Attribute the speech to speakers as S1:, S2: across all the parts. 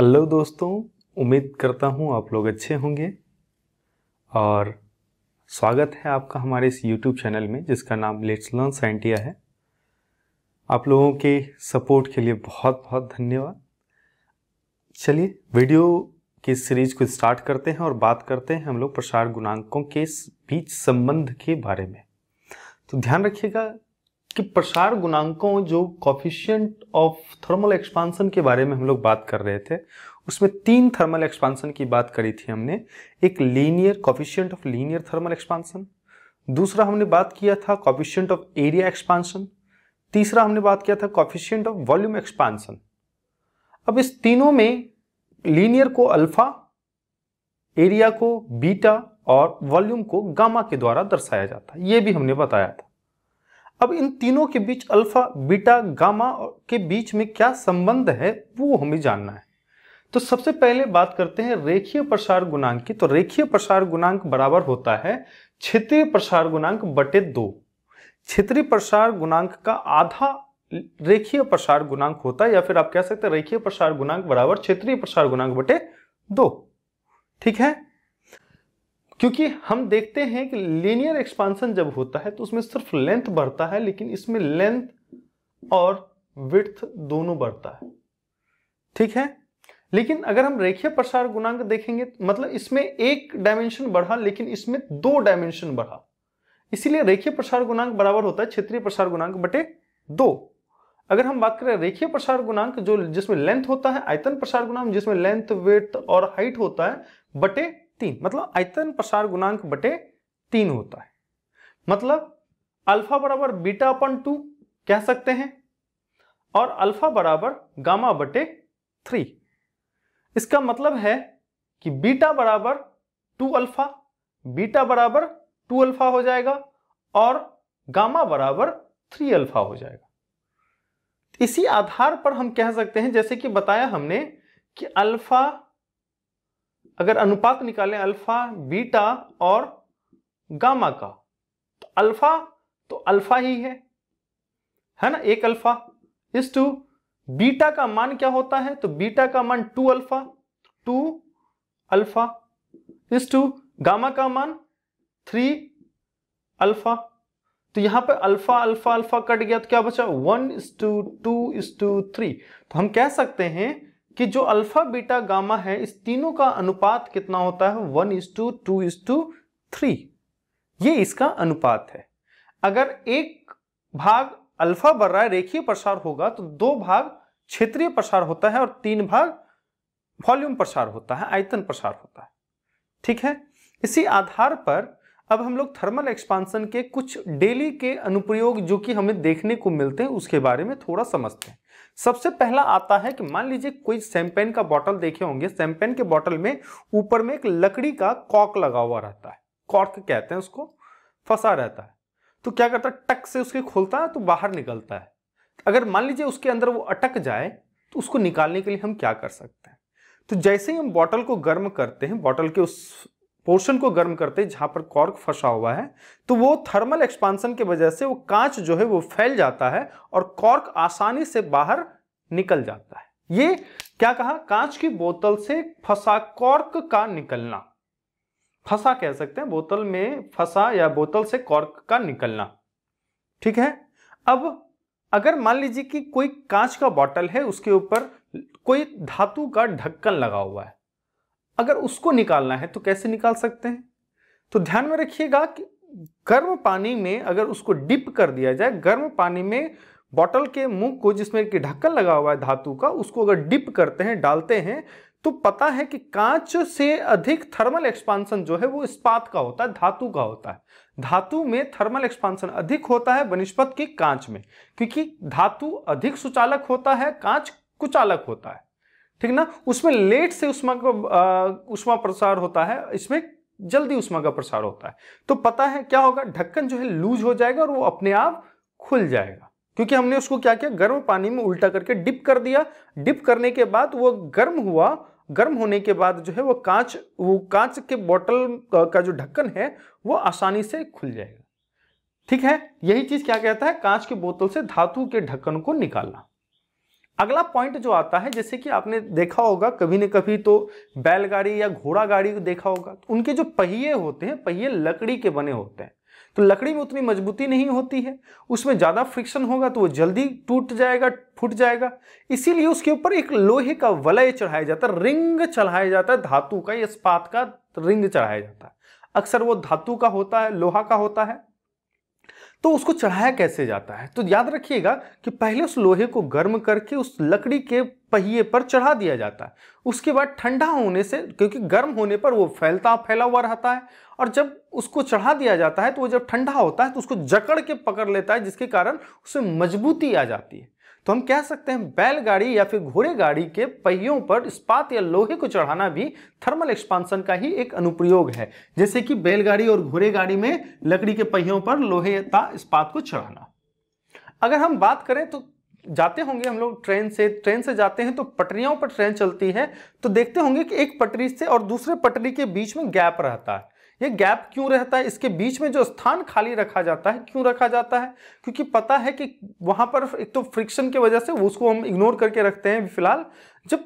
S1: hello दोस्तों उम्मीद करता हूँ आप लोग अच्छे होंगे और स्वागत है आपका हमारे इस यूट्यूब चैनल में जिसका नाम लेट्स लर्न साइंटिया है आप लोगों के सपोर्ट के लिए बहुत बहुत धन्यवाद चलिए वीडियो की सीरीज को स्टार्ट करते हैं और बात करते हैं हम लोग प्रसार गुणांकों के बीच संबंध के बारे में तो ध्यान रखिएगा कि प्रसार गुणांकों जो कॉफिशियंट ऑफ थर्मल एक्सपांसन के बारे में हम लोग बात कर रहे थे उसमें तीन थर्मल एक्सपांसन की बात करी थी हमने एक linear coefficient of linear thermal expansion दूसरा हमने बात किया था कॉफिशियंट ऑफ एरिया एक्सपांसन तीसरा हमने बात किया था कॉफिशियंट ऑफ वॉल्यूम एक्सपांसन अब इस तीनों में लीनियर को अल्फा एरिया को बीटा और वॉल्यूम को गामा के द्वारा दर्शाया जाता है ये भी हमने बताया था अब इन तीनों के बीच अल्फा बीटा गामा के बीच में क्या संबंध है वो हमें जानना है तो सबसे पहले बात करते हैं रेखीय प्रसार गुणांक की तो रेखीय प्रसार गुणांक बराबर होता है क्षेत्रीय प्रसार गुणांक बटे दो क्षेत्रीय प्रसार गुणांक का आधा रेखीय प्रसार गुणांक होता है या फिर आप कह सकते हैं रेखीय प्रसार गुणांक बराबर क्षेत्रीय प्रसार गुणांक बटे दो ठीक है क्योंकि हम देखते हैं कि लीनियर एक्सपांसन जब होता है तो उसमें सिर्फ लेंथ बढ़ता है लेकिन इसमें लेंथ और विथ दोनों बढ़ता है ठीक है लेकिन अगर हम रेखीय प्रसार गुणांक देखेंगे मतलब इसमें एक डायमेंशन बढ़ा लेकिन इसमें दो डायमेंशन बढ़ा इसीलिए रेखीय प्रसार गुणांक बराबर होता है क्षेत्रीय प्रसार गुणांक बटे दो अगर हम बात करें रेखीय प्रसार गुणांक जो जिसमें लेंथ होता है आयतन प्रसार गुणांक जिसमें लेंथ वेथ और हाइट होता है बटे तीन मतलब आयतन प्रसार गुणांक बटे तीन होता है मतलब अल्फा बराबर बीटा अपन टू कह सकते हैं और अल्फा बराबर गामा बटे थ्री इसका मतलब है कि बीटा बराबर टू अल्फा बीटा बराबर टू अल्फा हो जाएगा और गामा बराबर थ्री अल्फा हो जाएगा इसी आधार पर हम कह सकते हैं जैसे कि बताया हमने कि अल्फा अगर अनुपात निकालें अल्फा बीटा और गामा का तो अल्फा तो अल्फा ही है है ना एक अल्फा इस टू बीटा का मान क्या होता है तो बीटा का मान two alpha two alpha is two gamma का मान थ्री अल्फा तो यहां पर अल्फा अल्फा अल्फा कट गया तो क्या बचा one is to two is to three तो हम कह सकते हैं कि जो अल्फा बीटा गामा है इस तीनों का अनुपात कितना होता है one is to two is to three ये इसका अनुपात है अगर एक भाग अल्फा बढ़ रहा है रेखीय प्रसार होगा तो दो भाग क्षेत्रीय प्रसार होता है और तीन भाग वॉल्यूम प्रसार होता है आयतन प्रसार होता है ठीक है इसी आधार पर अब हम लोग थर्मल एक्सपांसन के कुछ डेली के अनुप्रयोग जो कि हमें देखने को मिलते हैं उसके बारे में थोड़ा समझते हैं सबसे पहला आता है कि मान लीजिए कोई सैम्पेन का बॉटल देखे होंगे सैम्पेन के बॉटल में ऊपर में एक लकड़ी का कॉक लगा हुआ रहता है कॉर्क कहते हैं उसको फंसा रहता है तो क्या करता है टक से उसके खोलता है तो बाहर निकलता है अगर मान लीजिए उसके अंदर वो अटक जाए तो उसको निकालने के लिए हम क्या कर सकते हैं तो जैसे ही हम बॉटल को गर्म करते हैं बॉटल के उस पोर्शन को गर्म करते जहां पर कॉर्क फंसा हुआ है तो वो थर्मल एक्सपांसन की वजह से वो कांच जो है वो फैल जाता है और कॉर्क आसानी से बाहर निकल जाता है ये क्या कहा कांच की बोतल से फंसा कॉर्क का निकलना फंसा कह सकते हैं बोतल में फंसा या बोतल से कॉर्क का निकलना ठीक है अब अगर मान लीजिए कि कोई कांच का बॉटल है उसके ऊपर कोई धातु का ढक्कन लगा हुआ है अगर उसको निकालना है तो कैसे निकाल सकते हैं तो ध्यान में रखिएगा कि गर्म पानी में अगर उसको डिप कर दिया जाए गर्म पानी में बॉटल के मुंह को जिसमें कि ढक्कन लगा हुआ है धातु का उसको अगर डिप करते हैं डालते हैं तो पता है कि कांच से अधिक थर्मल एक्सपांसन जो है वो इस्पात का होता है धातु का होता है धातु में थर्मल एक्सपांसन अधिक होता है बनिस्पत की कांच में क्योंकि धातु अधिक सुचालक होता है कांच कुचालक होता है ठीक ना उसमें लेट से उष्मा का उष्मा प्रसार होता है इसमें जल्दी उष्मा का प्रसार होता है तो पता है क्या होगा ढक्कन जो है लूज हो जाएगा और वो अपने आप खुल जाएगा क्योंकि हमने उसको क्या किया गर्म पानी में उल्टा करके डिप कर दिया डिप करने के बाद वो गर्म हुआ गर्म होने के बाद जो है वो कांच वो कांच के बोतल का जो ढक्कन है वो आसानी से खुल जाएगा ठीक है यही चीज क्या कहता है कांच के बोतल से धातु के ढक्कन को निकालना अगला पॉइंट जो आता है जैसे कि आपने देखा होगा कभी न कभी तो बैलगाड़ी या घोड़ा गाड़ी को देखा होगा तो उनके जो पहिए होते हैं पहिए लकड़ी के बने होते हैं तो लकड़ी में उतनी मजबूती नहीं होती है उसमें ज़्यादा फ्रिक्शन होगा तो वो जल्दी टूट जाएगा फूट जाएगा इसीलिए उसके ऊपर एक लोहे का वलय चढ़ाया जाता है रिंग चढ़ाया जाता है धातु का इस्पात का रिंग चढ़ाया जाता है अक्सर वो धातु का होता है लोहा का होता है तो उसको चढ़ाया कैसे जाता है तो याद रखिएगा कि पहले उस लोहे को गर्म करके उस लकड़ी के पहिए पर चढ़ा दिया जाता है उसके बाद ठंडा होने से क्योंकि गर्म होने पर वो फैलता फैला हुआ रहता है और जब उसको चढ़ा दिया जाता है तो वो जब ठंडा होता है तो उसको जकड़ के पकड़ लेता है जिसके कारण उसे मजबूती आ जाती है तो हम कह सकते हैं बैलगाड़ी या फिर घोड़े गाड़ी के पहियों पर इस्पात या लोहे को चढ़ाना भी थर्मल एक्सपांसन का ही एक अनुप्रयोग है जैसे कि बैलगाड़ी और घोड़े गाड़ी में लकड़ी के पहियों पर लोहे या इस्पात को चढ़ाना अगर हम बात करें तो जाते होंगे हम लोग ट्रेन से ट्रेन से जाते हैं तो पटरियों पर ट्रेन चलती है तो देखते होंगे कि एक पटरी से और दूसरे पटरी के बीच में गैप रहता है ये गैप क्यों रहता है इसके बीच में जो स्थान खाली रखा जाता है क्यों रखा जाता है क्योंकि पता है कि वहां पर एक तो फ्रिक्शन की वजह से उसको हम इग्नोर करके रखते हैं फिलहाल जब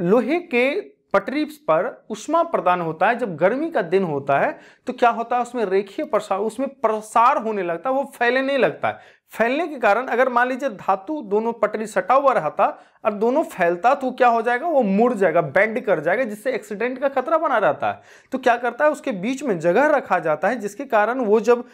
S1: लोहे के पटरी पर उष्मा प्रदान होता है जब गर्मी का दिन होता है तो क्या होता है उसमें रेखीय प्रसार उसमें प्रसार होने लगता है वो फैलने लगता है फैलने के कारण अगर मान लीजिए धातु दोनों पटरी सटा हुआ रहा था और दोनों फैलता तो क्या हो जाएगा वो मुड़ जाएगा बेंड कर जाएगा जिससे एक्सीडेंट का खतरा बना रहता है तो क्या करता है उसके बीच में जगह रखा जाता है जिसके कारण वो जब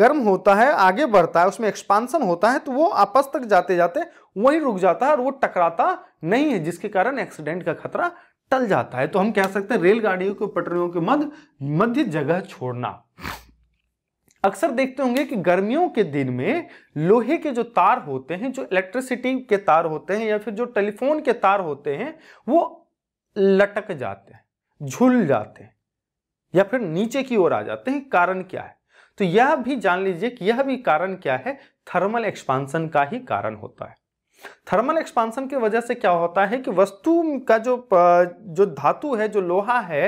S1: गर्म होता है आगे बढ़ता है उसमें एक्सपांसन होता है तो वो आपस तक जाते जाते वहीं रुक जाता है और वो टकराता नहीं है जिसके कारण एक्सीडेंट का खतरा टल जाता है तो हम कह सकते हैं रेलगाड़ियों के पटरियों के मध्य मध्य जगह छोड़ना अक्सर देखते होंगे कि गर्मियों के दिन में लोहे के जो तार होते हैं जो इलेक्ट्रिसिटी के तार होते हैं या फिर जो टेलीफोन के तार होते हैं वो लटक जाते हैं झूल जाते हैं या फिर नीचे की ओर आ जाते हैं कारण क्या है तो यह भी जान लीजिए कि यह भी कारण क्या है थर्मल एक्सपांसन का ही कारण होता है थर्मल एक्सपांसन की वजह से क्या होता है कि वस्तु का जो जो धातु है जो लोहा है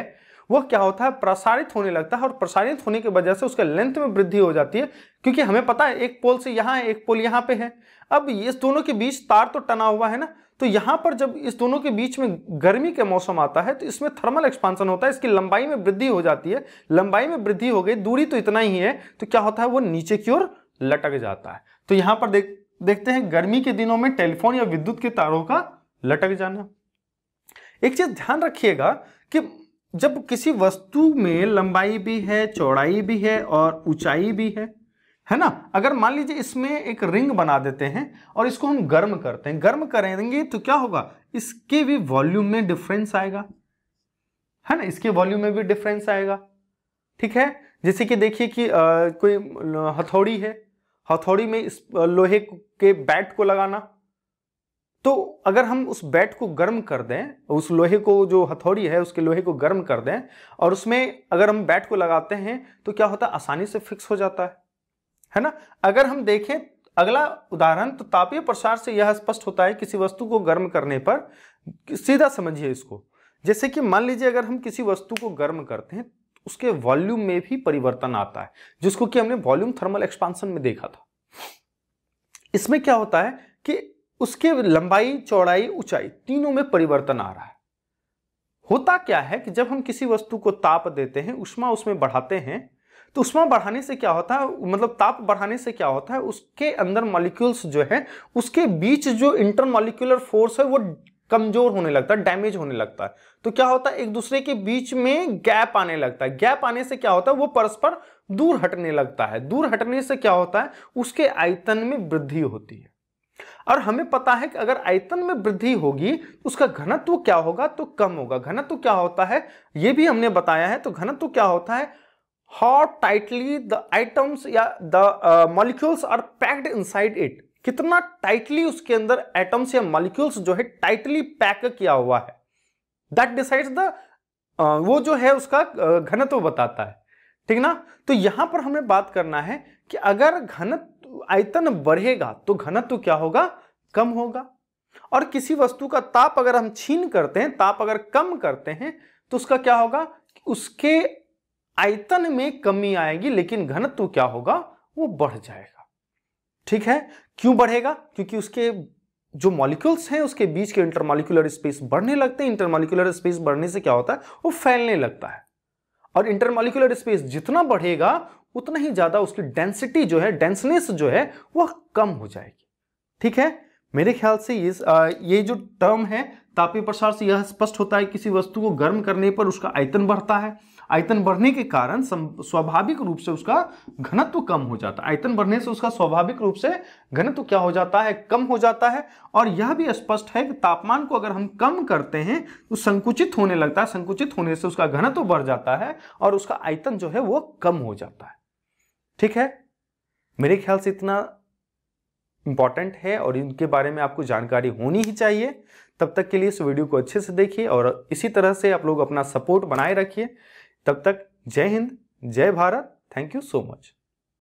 S1: वह क्या होता है प्रसारित होने लगता है और प्रसारित होने की वजह से उसके लेंथ में वृद्धि हो जाती है क्योंकि हमें पता है एक पोल से यहाँ है एक पोल यहाँ पे है अब इस दोनों के बीच तार तो टना हुआ है ना तो यहाँ पर जब इस दोनों के बीच में गर्मी के मौसम आता है तो इसमें थर्मल एक्सपांसन होता है इसकी लंबाई में वृद्धि हो जाती है लंबाई में वृद्धि हो गई दूरी तो इतना ही है तो क्या होता है वो नीचे की ओर लटक जाता है तो यहाँ पर देख देखते हैं गर्मी के दिनों में टेलीफोन या विद्युत के तारों का लटक जाना एक चीज ध्यान रखिएगा कि जब किसी वस्तु में लंबाई भी है चौड़ाई भी है और ऊंचाई भी है है ना अगर मान लीजिए इसमें एक रिंग बना देते हैं और इसको हम गर्म करते हैं गर्म करेंगे तो क्या होगा इसके भी वॉल्यूम में डिफरेंस आएगा है ना इसके वॉल्यूम में भी डिफरेंस आएगा ठीक है जैसे कि देखिए कि आ, कोई हथौड़ी है हथौड़ी में इस लोहे के बैट को लगाना तो अगर हम उस बैट को गर्म कर दें उस लोहे को जो हथौड़ी है उसके लोहे को गर्म कर दें और उसमें अगर हम बैट को लगाते हैं तो क्या होता है आसानी से फिक्स हो जाता है है ना अगर हम देखें अगला उदाहरण तो तापीय प्रसार से यह स्पष्ट होता है किसी वस्तु को गर्म करने पर सीधा समझिए इसको जैसे कि मान लीजिए अगर हम किसी वस्तु को गर्म करते हैं उसके वॉल्यूम में भी परिवर्तन आता है जिसको कि हमने वॉल्यूम थर्मल एक्सपांसन में देखा था इसमें क्या होता है कि उसके लंबाई चौड़ाई ऊंचाई तीनों में परिवर्तन आ रहा है होता क्या है कि जब हम किसी वस्तु को ताप देते हैं उष्मा उसमें बढ़ाते हैं तो उष्मा बढ़ाने से क्या होता है मतलब ताप बढ़ाने से क्या होता है उसके अंदर मॉलिक्यूल्स जो है उसके बीच जो इंटरमोलिकुलर फोर्स है वो कमजोर होने लगता है डैमेज होने लगता है तो क्या होता है एक दूसरे के बीच में गैप आने लगता है गैप आने से क्या होता है वो परस्पर दूर हटने लगता है दूर हटने से क्या होता है उसके आयतन में वृद्धि होती है और हमें पता है कि अगर आयतन में वृद्धि होगी तो उसका घनत्व क्या होगा तो कम होगा घनत्व क्या होता है ये भी हमने बताया है तो घनत्व क्या होता है हाउ टाइटली द आइटम्स या the molecules are packed inside it कितना टाइटली उसके अंदर एटम्स या मॉलिक्यूल्स जो है टाइटली पैक किया हुआ है दैट डिसाइड्स द वो जो है उसका uh, घनत्व बताता है ठीक ना तो यहां पर हमें बात करना है कि अगर घनत्व आयतन बढ़ेगा तो घनत्व क्या होगा कम होगा और किसी वस्तु का ताप अगर हम छीन करते हैं ताप अगर कम करते हैं तो उसका क्या होगा उसके आयतन में कमी आएगी लेकिन घनत्व क्या होगा वो बढ़ जाएगा ठीक है क्यों बढ़ेगा क्योंकि उसके जो मॉलिक्यूल्स हैं उसके बीच के इंटरमॉलिक्यूलर स्पेस बढ़ने लगते हैं इंटरमॉलिक्यूलर स्पेस बढ़ने से क्या होता है वो फैलने लगता है और इंटरमॉलिक्यूलर स्पेस जितना बढ़ेगा उतना ही ज़्यादा उसकी डेंसिटी जो है डेंसनेस जो है वह कम हो जाएगी ठीक है मेरे ख्याल से ये ये जो टर्म है तापीय प्रसार से यह स्पष्ट होता है किसी वस्तु को गर्म करने पर उसका आयतन बढ़ता है आयतन बढ़ने के कारण स्वाभाविक रूप से उसका घनत्व कम हो जाता है आयतन बढ़ने से उसका स्वाभाविक रूप से घनत्व क्या हो जाता है कम हो जाता है और यह भी स्पष्ट है कि तापमान को अगर हम कम करते हैं तो संकुचित होने लगता है संकुचित होने से उसका घनत्व बढ़ जाता है और उसका आयतन जो है वो कम हो जाता है ठीक है मेरे ख्याल से इतना इंपॉर्टेंट है और इनके बारे में आपको जानकारी होनी ही चाहिए तब तक के लिए इस वीडियो को अच्छे से देखिए और इसी तरह से आप लोग अपना सपोर्ट बनाए रखिए तब तक जय हिंद जय Bharat thank you so much